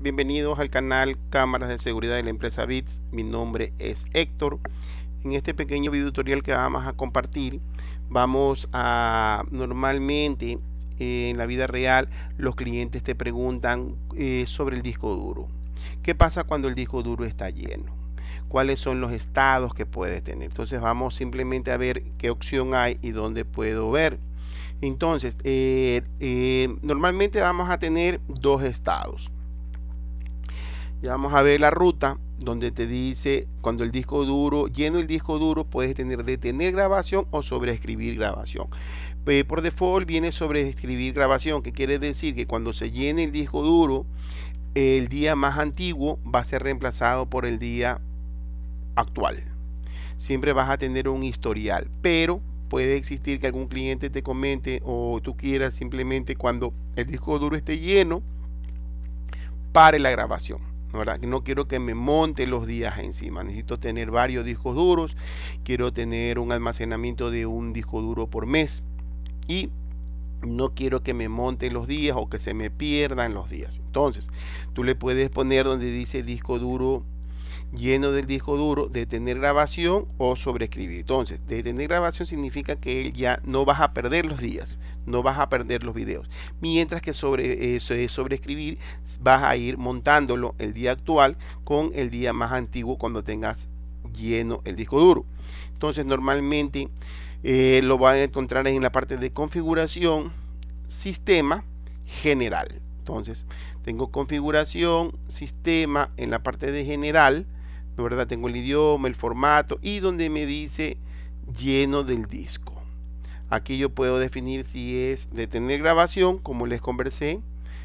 Bienvenidos al canal Cámaras de Seguridad de la empresa BITS. Mi nombre es Héctor. En este pequeño video tutorial que vamos a compartir, vamos a normalmente eh, en la vida real los clientes te preguntan eh, sobre el disco duro. ¿Qué pasa cuando el disco duro está lleno? cuáles son los estados que puedes tener. Entonces vamos simplemente a ver qué opción hay y dónde puedo ver. Entonces, eh, normalmente vamos a tener dos estados vamos a ver la ruta donde te dice cuando el disco duro, lleno el disco duro, puedes tener detener grabación o sobreescribir grabación. Eh, por default viene sobreescribir grabación, que quiere decir que cuando se llene el disco duro, el día más antiguo va a ser reemplazado por el día actual. Siempre vas a tener un historial, pero puede existir que algún cliente te comente o tú quieras simplemente cuando el disco duro esté lleno, pare la grabación no quiero que me monte los días encima. Necesito tener varios discos duros. Quiero tener un almacenamiento de un disco duro por mes. Y no quiero que me monte los días o que se me pierdan los días. Entonces, tú le puedes poner donde dice disco duro lleno del disco duro, de tener grabación o sobreescribir. Entonces, de tener grabación significa que él ya no vas a perder los días, no vas a perder los videos. Mientras que sobre, eso eh, sobre sobreescribir vas a ir montándolo el día actual con el día más antiguo cuando tengas lleno el disco duro. Entonces, normalmente eh, lo van a encontrar en la parte de configuración, sistema, general. Entonces, tengo configuración, sistema en la parte de general ¿verdad? Tengo el idioma, el formato y donde me dice lleno del disco. Aquí yo puedo definir si es detener grabación, como les conversé.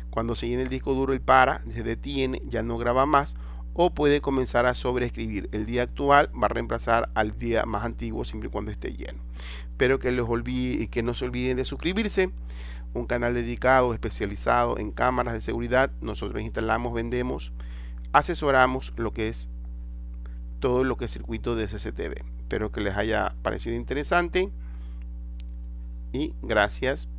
Cuando se llena el disco duro, y para, se detiene, ya no graba más. O puede comenzar a sobreescribir. El día actual va a reemplazar al día más antiguo siempre y cuando esté lleno. Pero que, que no se olviden de suscribirse. Un canal dedicado, especializado en cámaras de seguridad. Nosotros instalamos, vendemos, asesoramos lo que es todo lo que es circuito de CCTV. Espero que les haya parecido interesante y gracias